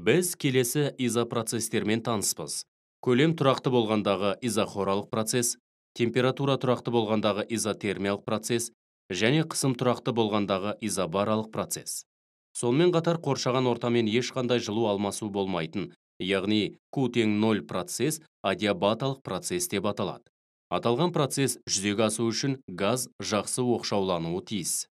біз келесі изопроцестермен таныспыз көлем тұрақты болғандағы изохоралық процесс температура тұрақты болғандағы изотермиялық процесс және қысым тұрақты болғандағы изобаралық процесс сонымен қатар қоршаған ортамен ешқандай жылу алмасу болмайтын яғни q тең ноль процесс адиабаталық процесс деп аталады аталған процесс жүзеге асу үшін газ жақсы оқшаулануы тиіс